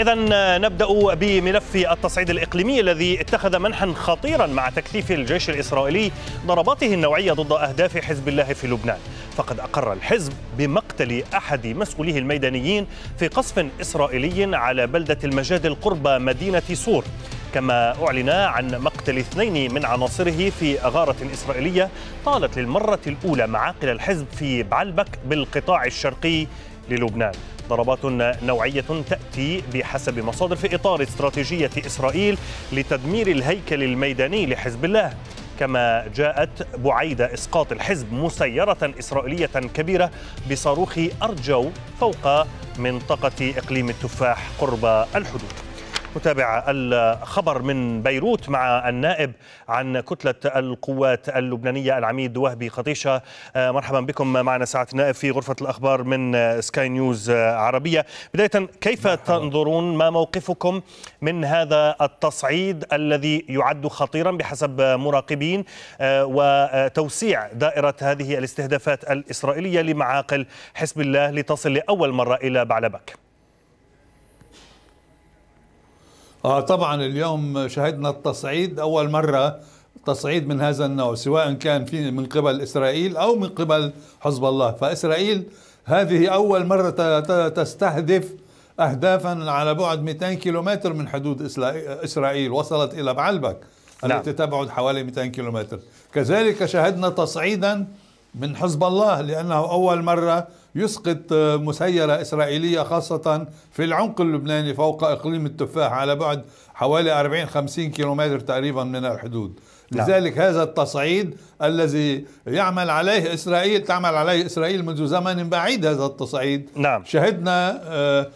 إذا آه، نبدأ بملف التصعيد الإقليمي الذي اتخذ منحا خطيرا مع تكثيف الجيش الإسرائيلي ضرباته النوعية ضد أهداف حزب الله في لبنان فقد أقر الحزب بمقتل أحد مسؤوليه الميدانيين في قصف إسرائيلي على بلدة المجاد قرب مدينة سور كما أعلن عن مقتل اثنين من عناصره في غارة إسرائيلية طالت للمرة الأولى معاقل الحزب في بعلبك بالقطاع الشرقي للبنان ضربات نوعية تأتي بحسب مصادر في إطار استراتيجية إسرائيل لتدمير الهيكل الميداني لحزب الله كما جاءت بعيد إسقاط الحزب مسيرة إسرائيلية كبيرة بصاروخ أرجو فوق منطقة إقليم التفاح قرب الحدود متابع الخبر من بيروت مع النائب عن كتلة القوات اللبنانية العميد وهبي خطيشة آه، مرحبا بكم معنا ساعة النائب في غرفة الأخبار من سكاي نيوز عربية بداية كيف تنظرون ما موقفكم من هذا التصعيد الذي يعد خطيرا بحسب مراقبين آه، وتوسيع دائرة هذه الاستهدافات الإسرائيلية لمعاقل حزب الله لتصل لأول مرة إلى بعلبك آه طبعا اليوم شهدنا التصعيد أول مرة تصعيد من هذا النوع سواء كان في من قبل إسرائيل أو من قبل حزب الله فإسرائيل هذه أول مرة تستهدف أهدافا على بعد 200 كيلومتر من حدود إسرائيل وصلت إلى بعلبك نعم. التي تبعد حوالي 200 كيلومتر كذلك شهدنا تصعيدا من حزب الله لأنه أول مرة يسقط مسيرة إسرائيلية خاصة في العمق اللبناني فوق إقليم التفاح على بعد حوالي 40-50 كيلومتر تقريبا من الحدود نعم. لذلك هذا التصعيد الذي يعمل عليه إسرائيل تعمل عليه إسرائيل منذ زمن بعيد هذا التصعيد نعم. شهدنا آه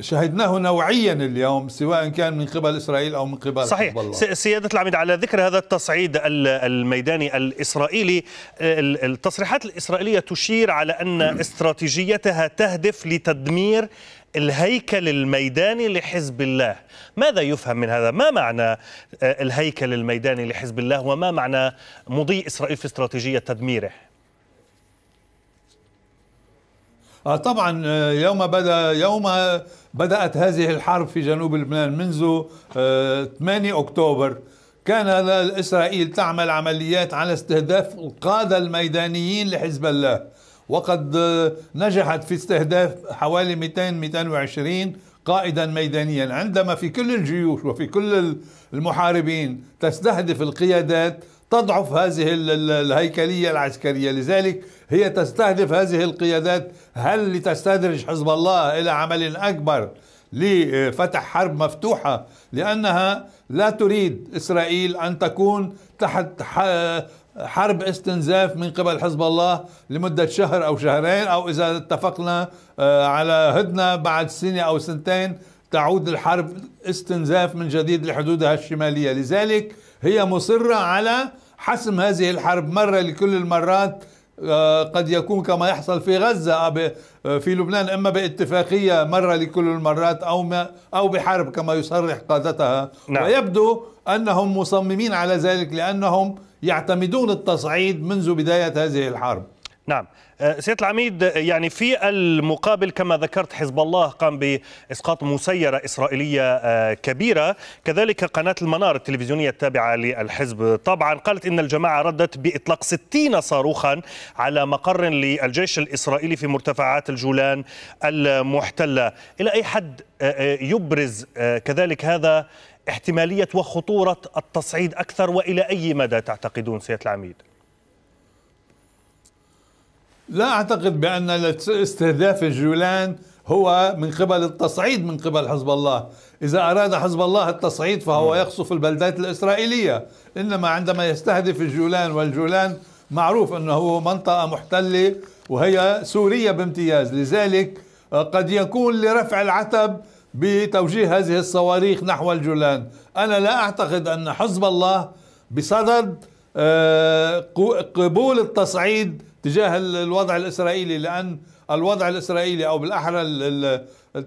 شهدناه نوعيا اليوم سواء كان من قبل اسرائيل او من قبل صحيح الله. سياده العميد على ذكر هذا التصعيد الميداني الاسرائيلي آه، التصريحات الاسرائيليه تشير على ان استراتيجيتها تهدف لتدمير الهيكل الميداني لحزب الله ماذا يفهم من هذا ما معنى آه، الهيكل الميداني لحزب الله وما معنى مضي اسرائيل في استراتيجيه تدميره آه طبعا آه، يوم بدا يوم بدات هذه الحرب في جنوب لبنان منذ 8 آه، اكتوبر كان اسرائيل تعمل عمليات على استهداف القاده الميدانيين لحزب الله وقد آه، نجحت في استهداف حوالي 200 220 قائدا ميدانيا عندما في كل الجيوش وفي كل المحاربين تستهدف القيادات تضعف هذه الهيكلية العسكرية لذلك هي تستهدف هذه القيادات هل لتستدرج حزب الله إلى عمل أكبر لفتح حرب مفتوحة لأنها لا تريد إسرائيل أن تكون تحت حرب استنزاف من قبل حزب الله لمدة شهر أو شهرين أو إذا اتفقنا آه، على هدنة بعد سنة أو سنتين تعود الحرب استنزاف من جديد لحدودها الشمالية لذلك هي مصرة على حسم هذه الحرب مرة لكل المرات آه، قد يكون كما يحصل في غزة آه، آه، في لبنان إما باتفاقية مرة لكل المرات أو, ما أو بحرب كما يصرح قادتها نعم. ويبدو أنهم مصممين على ذلك لأنهم يعتمدون التصعيد منذ بداية هذه الحرب نعم أه، سيد العميد يعني في المقابل كما ذكرت حزب الله قام بإسقاط مسيرة إسرائيلية أه، كبيرة كذلك قناة المنار التلفزيونية التابعة للحزب طبعا قالت إن الجماعة ردت بإطلاق 60 صاروخا على مقر للجيش الإسرائيلي في مرتفعات الجولان المحتلة إلى أي حد أه، يبرز كذلك هذا احتمالية وخطورة التصعيد أكثر وإلى أي مدى تعتقدون سيد العميد؟ لا اعتقد بان استهداف الجولان هو من قبل التصعيد من قبل حزب الله إذا أراد حزب الله التصعيد فهو يقصف البلدات الإسرائيلية إنما عندما يستهدف الجولان والجولان معروف أنه منطقة محتلة وهي سورية بامتياز لذلك آه، قد يكون لرفع العتب بتوجيه هذه الصواريخ نحو الجولان أنا لا أعتقد أن حزب الله بصدد آه، قبول التصعيد تجاه الوضع الإسرائيلي لأن الوضع الإسرائيلي أو بالأحرى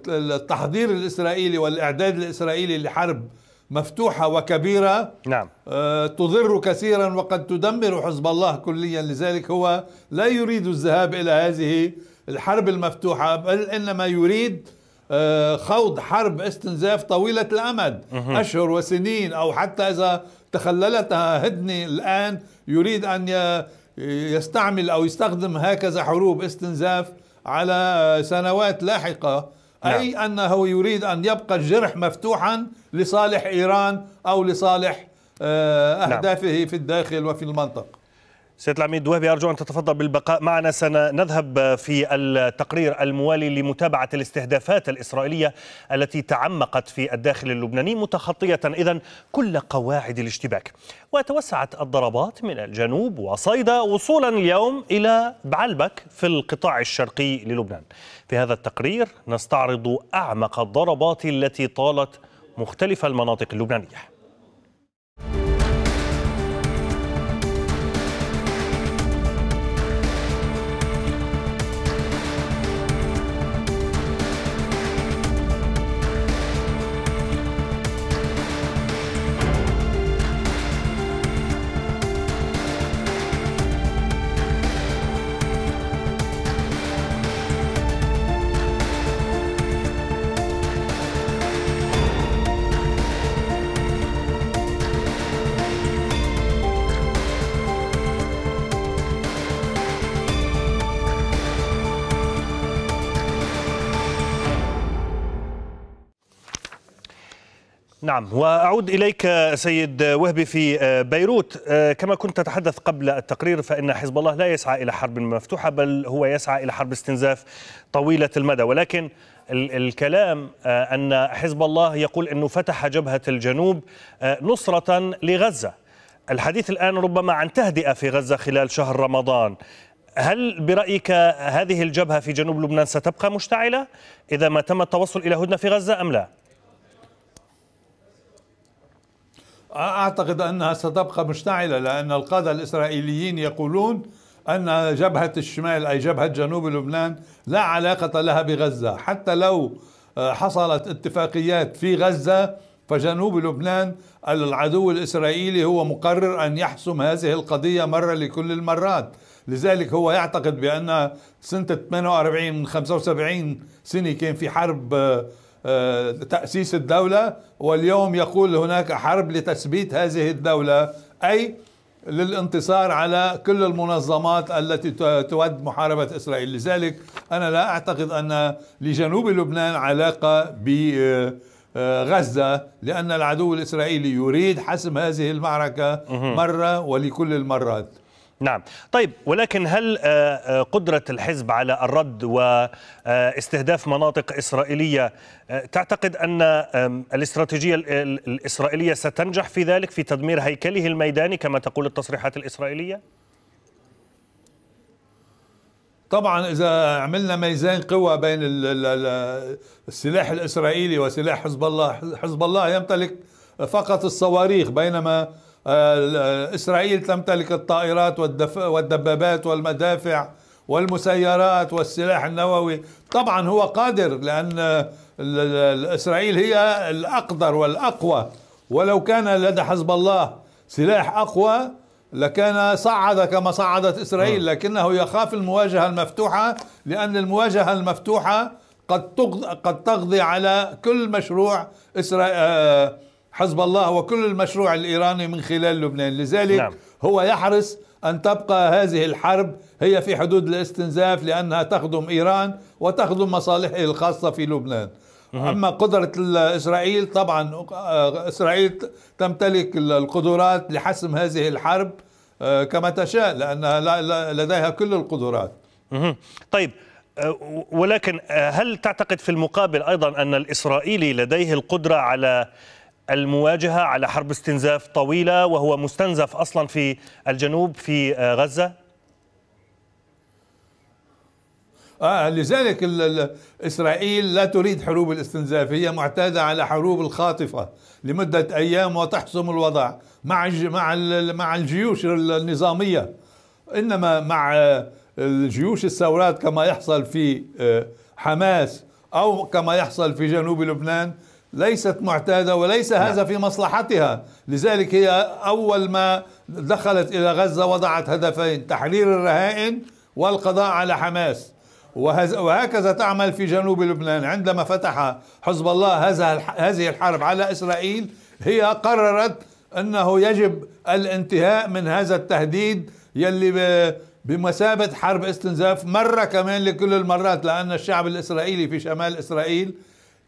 التحضير الإسرائيلي والإعداد الإسرائيلي لحرب مفتوحة وكبيرة نعم. آه، تضر كثيرا وقد تدمر حزب الله كليا لذلك هو لا يريد الذهاب إلى هذه الحرب المفتوحة بل إنما يريد آه، خوض حرب استنزاف طويلة الأمد أشهر وسنين أو حتى إذا تخللتها هدني الآن يريد أن يستعمل أو يستخدم هكذا حروب استنزاف على سنوات لاحقة أي نعم. أنه يريد أن يبقى الجرح مفتوحا لصالح إيران أو لصالح آه، نعم. أهدافه نعم. في الداخل وفي المنطقة سيد العميد وهبي أرجو أن تتفضل بالبقاء معنا سنذهب في التقرير الموالي لمتابعة الاستهدافات الإسرائيلية التي تعمقت في الداخل اللبناني متخطية إذا كل قواعد الاشتباك وتوسعت الضربات من الجنوب وصيدا وصولا اليوم إلى بعلبك في القطاع الشرقي للبنان في هذا التقرير نستعرض أعمق الضربات التي طالت مختلف المناطق اللبنانيه نعم وأعود إليك سيد وهبي في آه، بيروت آه، كما كنت تتحدث قبل التقرير فإن حزب الله لا يسعى إلى حرب مفتوحة بل هو يسعى إلى حرب استنزاف طويلة المدى ولكن الكلام آه، أن حزب الله يقول أنه فتح جبهة الجنوب نصرة لغزة الحديث الآن ربما عن تهدئة في غزة خلال شهر رمضان هل برأيك هذه الجبهة في جنوب لبنان ستبقى مشتعلة إذا ما تم التوصل إلى هدنة في غزة أم لا؟ أعتقد أنها ستبقى مشتعلة لأن القادة الإسرائيليين يقولون أن جبهة الشمال أي جبهة جنوب لبنان لا علاقة لها بغزة حتى لو آه، حصلت اتفاقيات في غزة فجنوب لبنان العدو الإسرائيلي هو مقرر أن يحسم هذه القضية مرة لكل المرات لذلك هو يعتقد بأن سنة 48 من 75 سنة كان في حرب آه، آه، تأسيس الدولة واليوم يقول هناك حرب لتثبيت هذه الدولة أي للانتصار على كل المنظمات التي تود محاربة إسرائيل لذلك أنا لا أعتقد أن لجنوب لبنان علاقة بغزة آه، لأن العدو الإسرائيلي يريد حسم هذه المعركة مرة ولكل المرات نعم طيب ولكن هل آه، آه، قدرة الحزب على الرد واستهداف آه، مناطق إسرائيلية تعتقد أن الاستراتيجية الإسرائيلية ستنجح في ذلك في تدمير هيكله الميداني كما تقول التصريحات الإسرائيلية؟ طبعا اذا عملنا ميزان قوى بين السلاح الاسرائيلي وسلاح حزب الله حزب الله يمتلك فقط الصواريخ بينما آه، إسرائيل تمتلك الطائرات والدبابات والمدافع والمسيرات والسلاح النووي طبعا هو قادر لأن إسرائيل هي الأقدر والأقوى ولو كان لدى حزب الله سلاح أقوى لكان صعد كما صعدت إسرائيل آه. لكنه يخاف المواجهة المفتوحة لأن المواجهة المفتوحة قد قد تقضي على كل مشروع إسرائيل آه، حزب الله وكل المشروع الإيراني من خلال لبنان لذلك نعم. هو يحرص أن تبقى هذه الحرب هي في حدود الاستنزاف لأنها تخدم إيران وتخدم مصالحه الخاصة في لبنان أما قدرة إسرائيل طبعا آه، إسرائيل تمتلك القدرات لحسم هذه الحرب آه، كما تشاء لأنها لديها كل القدرات طيب آه، ولكن هل تعتقد في المقابل أيضا أن الإسرائيلي لديه القدرة على المواجهة على حرب استنزاف طويلة وهو مستنزف أصلا في الجنوب في آه، غزة؟ آه لذلك إسرائيل لا تريد حروب الاستنزاف هي معتادة على حروب الخاطفة لمدة أيام وتحسم الوضع مع مع مع الجيوش النظامية إنما مع آه، الجيوش الثورات كما يحصل في آه، حماس أو كما يحصل في جنوب لبنان ليست معتادة وليس هذا نعم. في مصلحتها لذلك هي أول ما دخلت إلى غزة وضعت هدفين تحرير الرهائن والقضاء على حماس وهكذا تعمل في جنوب لبنان عندما فتح حزب الله هذه الحرب على إسرائيل هي قررت أنه يجب الانتهاء من هذا التهديد يلي بمثابة حرب استنزاف مرة كمان لكل المرات لأن الشعب الإسرائيلي في شمال إسرائيل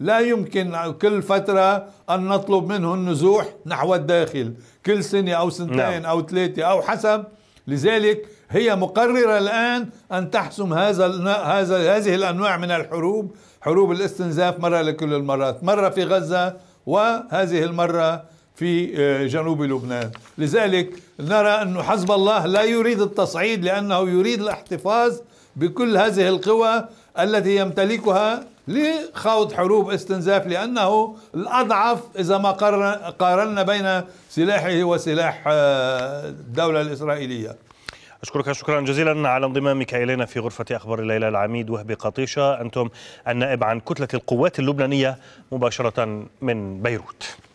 لا يمكن كل فترة أن نطلب منه النزوح نحو الداخل كل سنة أو سنتين نعم. أو ثلاثة أو حسب لذلك هي مقررة الآن أن تحسم هذا هذا هذه الأنواع من الحروب حروب الاستنزاف مرة لكل المرات مرة في غزة وهذه المرة في آه، جنوب لبنان لذلك نرى أن حزب الله لا يريد التصعيد لأنه يريد الاحتفاظ بكل هذه القوى التي يمتلكها لخوض حروب استنزاف لأنه الأضعف إذا ما قارنا بين سلاحه وسلاح آه، الدولة الإسرائيلية أشكرك شكرا جزيلا على انضمامك إلينا في غرفة أخبار الليلة العميد وهبي قطيشة أنتم النائب عن كتلة القوات اللبنانية مباشرة من بيروت